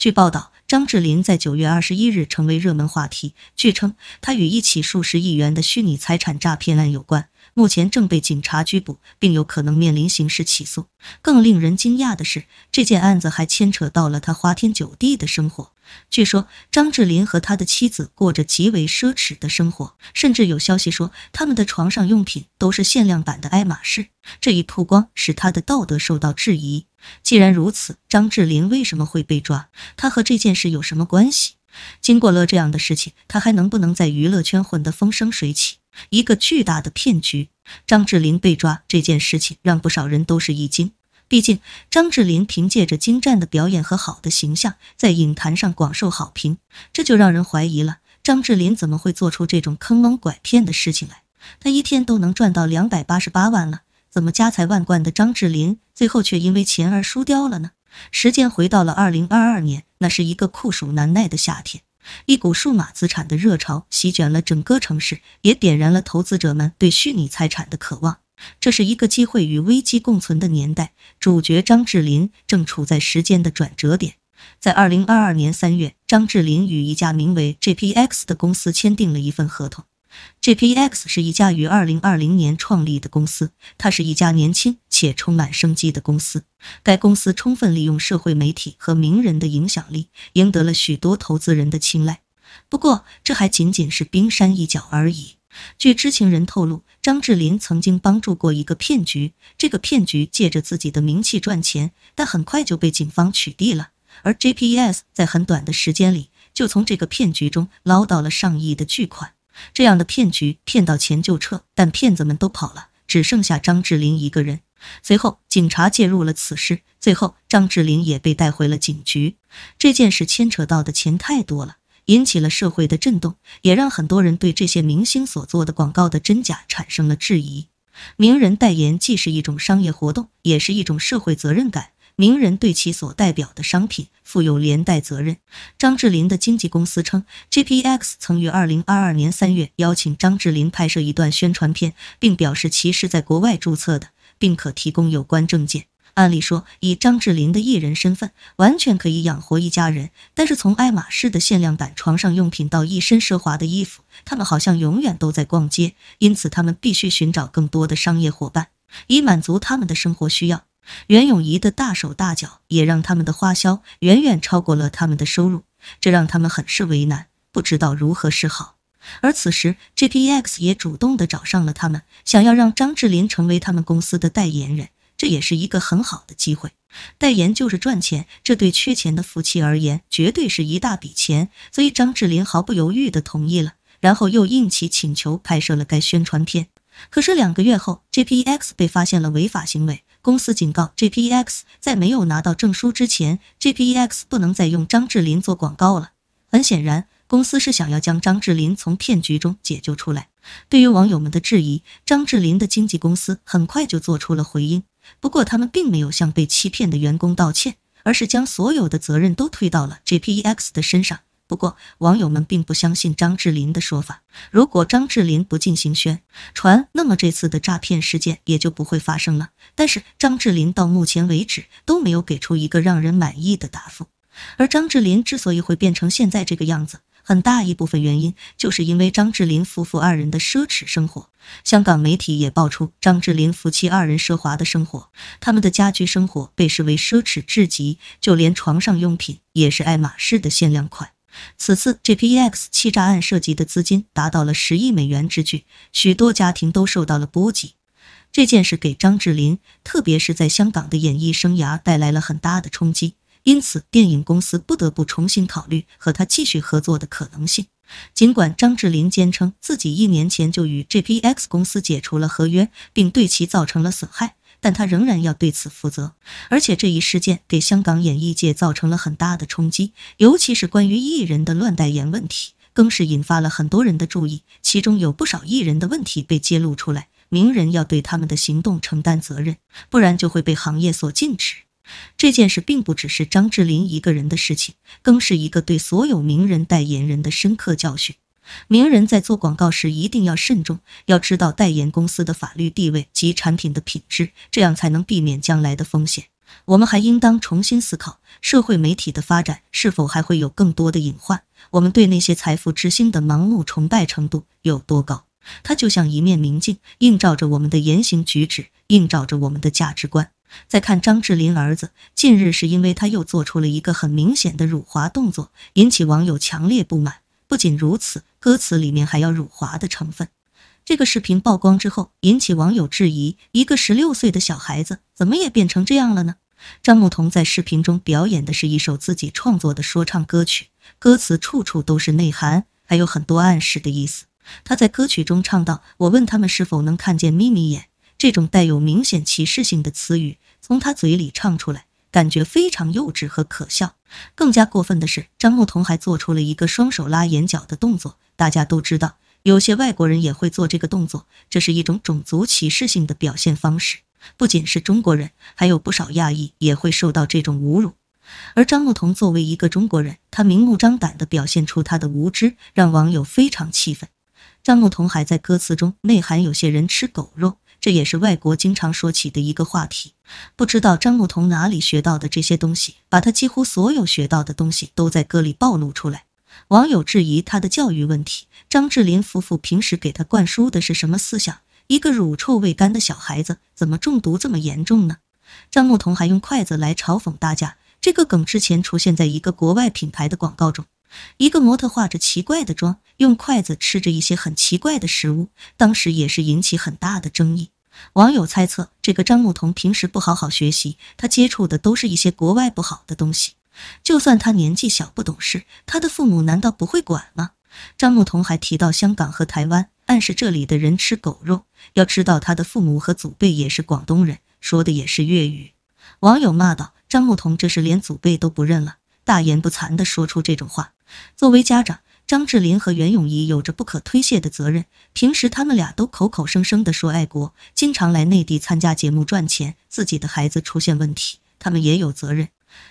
据报道，张智霖在九月二十一日成为热门话题。据称，他与一起数十亿元的虚拟财产诈骗案有关。目前正被警察拘捕，并有可能面临刑事起诉。更令人惊讶的是，这件案子还牵扯到了他花天酒地的生活。据说张智霖和他的妻子过着极为奢侈的生活，甚至有消息说他们的床上用品都是限量版的爱马仕。这一曝光使他的道德受到质疑。既然如此，张智霖为什么会被抓？他和这件事有什么关系？经过了这样的事情，他还能不能在娱乐圈混得风生水起？一个巨大的骗局，张智霖被抓这件事情让不少人都是一惊。毕竟张智霖凭借着精湛的表演和好的形象，在影坛上广受好评，这就让人怀疑了：张智霖怎么会做出这种坑蒙拐骗的事情来？他一天都能赚到两百八十八万了，怎么家财万贯的张智霖最后却因为钱而输掉了呢？时间回到了二零二二年，那是一个酷暑难耐的夏天。一股数码资产的热潮席卷了整个城市，也点燃了投资者们对虚拟财产的渴望。这是一个机会与危机共存的年代，主角张智霖正处在时间的转折点。在二零二二年三月，张智霖与一家名为 G P X 的公司签订了一份合同。JPEX 是一家于二零二零年创立的公司，它是一家年轻且充满生机的公司。该公司充分利用社会媒体和名人的影响力，赢得了许多投资人的青睐。不过，这还仅仅是冰山一角而已。据知情人透露，张智霖曾经帮助过一个骗局，这个骗局借着自己的名气赚钱，但很快就被警方取缔了。而 JPEX 在很短的时间里就从这个骗局中捞到了上亿的巨款。这样的骗局骗到钱就撤，但骗子们都跑了，只剩下张智霖一个人。随后，警察介入了此事，最后张智霖也被带回了警局。这件事牵扯到的钱太多了，引起了社会的震动，也让很多人对这些明星所做的广告的真假产生了质疑。名人代言既是一种商业活动，也是一种社会责任感。名人对其所代表的商品负有连带责任。张智霖的经纪公司称，G P X 曾于二零二二年三月邀请张智霖拍摄一段宣传片，并表示其是在国外注册的，并可提供有关证件。按理说，以张智霖的艺人身份，完全可以养活一家人。但是，从爱马仕的限量版床上用品到一身奢华的衣服，他们好像永远都在逛街。因此，他们必须寻找更多的商业伙伴，以满足他们的生活需要。袁咏仪的大手大脚也让他们的花销远远超过了他们的收入，这让他们很是为难，不知道如何是好。而此时，G P E X 也主动的找上了他们，想要让张智霖成为他们公司的代言人，这也是一个很好的机会。代言就是赚钱，这对缺钱的夫妻而言绝对是一大笔钱，所以张智霖毫不犹豫的同意了，然后又应其请求拍摄了该宣传片。可是两个月后，G P E X 被发现了违法行为。公司警告 j p e x 在没有拿到证书之前，GPEX 不能再用张智霖做广告了。很显然，公司是想要将张智霖从骗局中解救出来。对于网友们的质疑，张智霖的经纪公司很快就做出了回应，不过他们并没有向被欺骗的员工道歉，而是将所有的责任都推到了 j p e x 的身上。不过，网友们并不相信张智霖的说法。如果张智霖不进行宣传，那么这次的诈骗事件也就不会发生了。但是，张智霖到目前为止都没有给出一个让人满意的答复。而张智霖之所以会变成现在这个样子，很大一部分原因就是因为张智霖夫妇二人的奢侈生活。香港媒体也爆出张智霖夫妻二人奢华的生活，他们的家居生活被视为奢侈至极，就连床上用品也是爱马仕的限量款。此次 G P E X 欺诈案涉及的资金达到了十亿美元之巨，许多家庭都受到了波及。这件事给张智霖，特别是在香港的演艺生涯带来了很大的冲击，因此电影公司不得不重新考虑和他继续合作的可能性。尽管张智霖坚称自己一年前就与 G P X 公司解除了合约，并对其造成了损害。但他仍然要对此负责，而且这一事件给香港演艺界造成了很大的冲击，尤其是关于艺人的乱代言问题，更是引发了很多人的注意。其中有不少艺人的问题被揭露出来，名人要对他们的行动承担责任，不然就会被行业所禁止。这件事并不只是张智霖一个人的事情，更是一个对所有名人代言人的深刻教训。名人在做广告时一定要慎重，要知道代言公司的法律地位及产品的品质，这样才能避免将来的风险。我们还应当重新思考社会媒体的发展是否还会有更多的隐患？我们对那些财富之星的盲目崇拜程度有多高？它就像一面明镜，映照着我们的言行举止，映照着我们的价值观。再看张智霖儿子，近日是因为他又做出了一个很明显的辱华动作，引起网友强烈不满。不仅如此，歌词里面还要辱华的成分。这个视频曝光之后，引起网友质疑：一个十六岁的小孩子，怎么也变成这样了呢？张牧童在视频中表演的是一首自己创作的说唱歌曲，歌词处处都是内涵，还有很多暗示的意思。他在歌曲中唱到：“我问他们是否能看见眯眯眼”，这种带有明显歧视性的词语从他嘴里唱出来。感觉非常幼稚和可笑。更加过分的是，张牧童还做出了一个双手拉眼角的动作。大家都知道，有些外国人也会做这个动作，这是一种种族歧视性的表现方式。不仅是中国人，还有不少亚裔也会受到这种侮辱。而张牧童作为一个中国人，他明目张胆地表现出他的无知，让网友非常气愤。张牧童还在歌词中内涵有些人吃狗肉。这也是外国经常说起的一个话题，不知道张牧童哪里学到的这些东西，把他几乎所有学到的东西都在歌里暴露出来。网友质疑他的教育问题，张智霖夫妇平时给他灌输的是什么思想？一个乳臭未干的小孩子怎么中毒这么严重呢？张牧童还用筷子来嘲讽大家，这个梗之前出现在一个国外品牌的广告中。一个模特化着奇怪的妆，用筷子吃着一些很奇怪的食物，当时也是引起很大的争议。网友猜测，这个张牧童平时不好好学习，他接触的都是一些国外不好的东西。就算他年纪小不懂事，他的父母难道不会管吗？张牧童还提到香港和台湾，暗示这里的人吃狗肉。要知道，他的父母和祖辈也是广东人，说的也是粤语。网友骂道：“张牧童这是连祖辈都不认了，大言不惭的说出这种话。”作为家长，张智霖和袁咏仪有着不可推卸的责任。平时他们俩都口口声声地说爱国，经常来内地参加节目赚钱。自己的孩子出现问题，他们也有责任。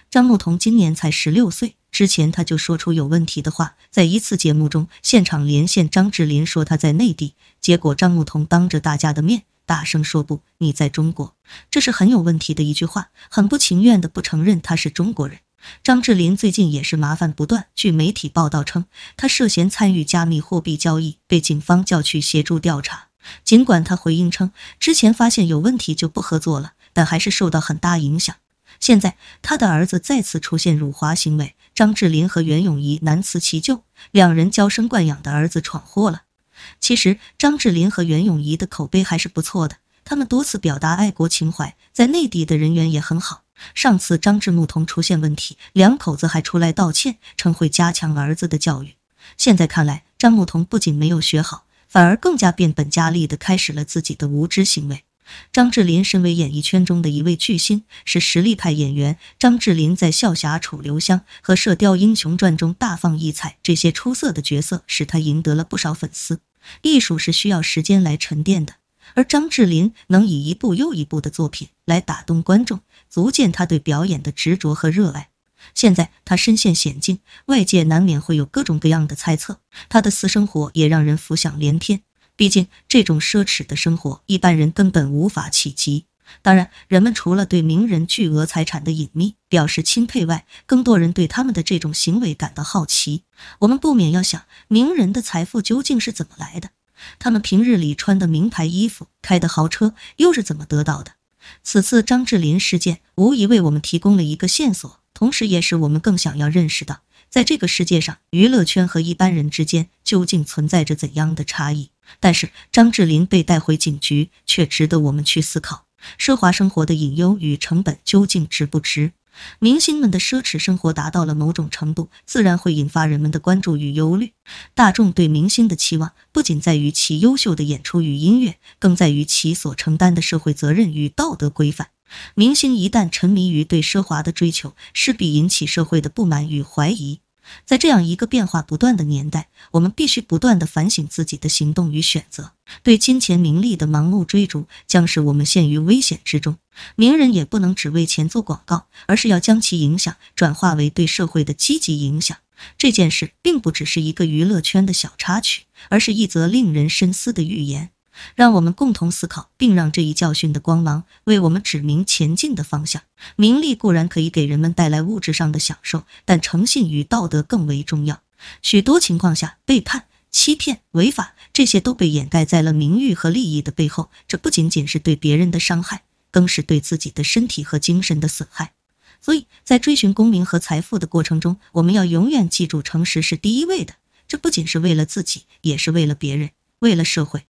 张牧童今年才十六岁，之前他就说出有问题的话，在一次节目中，现场连线张智霖说他在内地，结果张牧童当着大家的面大声说不，你在中国，这是很有问题的一句话，很不情愿地不承认他是中国人。张智霖最近也是麻烦不断。据媒体报道称，他涉嫌参与加密货币交易，被警方叫去协助调查。尽管他回应称之前发现有问题就不合作了，但还是受到很大影响。现在他的儿子再次出现辱华行为，张智霖和袁咏仪难辞其咎。两人娇生惯养的儿子闯祸了。其实，张智霖和袁咏仪的口碑还是不错的，他们多次表达爱国情怀，在内地的人缘也很好。上次张志牧童出现问题，两口子还出来道歉，称会加强儿子的教育。现在看来，张牧童不仅没有学好，反而更加变本加厉的开始了自己的无知行为。张智霖身为演艺圈中的一位巨星，是实力派演员。张智霖在《笑侠楚留香》和《射雕英雄传》中大放异彩，这些出色的角色使他赢得了不少粉丝。艺术是需要时间来沉淀的。而张智霖能以一部又一部的作品来打动观众，足见他对表演的执着和热爱。现在他身陷险境，外界难免会有各种各样的猜测。他的私生活也让人浮想联翩，毕竟这种奢侈的生活一般人根本无法企及。当然，人们除了对名人巨额财产的隐秘表示钦佩外，更多人对他们的这种行为感到好奇。我们不免要想，名人的财富究竟是怎么来的？他们平日里穿的名牌衣服、开的豪车又是怎么得到的？此次张智霖事件无疑为我们提供了一个线索，同时也是我们更想要认识到，在这个世界上，娱乐圈和一般人之间究竟存在着怎样的差异。但是，张智霖被带回警局，却值得我们去思考：奢华生活的隐忧与成本究竟值不值？明星们的奢侈生活达到了某种程度，自然会引发人们的关注与忧虑。大众对明星的期望不仅在于其优秀的演出与音乐，更在于其所承担的社会责任与道德规范。明星一旦沉迷于对奢华的追求，势必引起社会的不满与怀疑。在这样一个变化不断的年代，我们必须不断的反省自己的行动与选择。对金钱名利的盲目追逐，将使我们陷于危险之中。名人也不能只为钱做广告，而是要将其影响转化为对社会的积极影响。这件事并不只是一个娱乐圈的小插曲，而是一则令人深思的预言。让我们共同思考，并让这一教训的光芒为我们指明前进的方向。名利固然可以给人们带来物质上的享受，但诚信与道德更为重要。许多情况下，背叛、欺骗、违法，这些都被掩盖在了名誉和利益的背后。这不仅仅是对别人的伤害，更是对自己的身体和精神的损害。所以在追寻功名和财富的过程中，我们要永远记住，诚实是第一位的。这不仅是为了自己，也是为了别人，为了社会。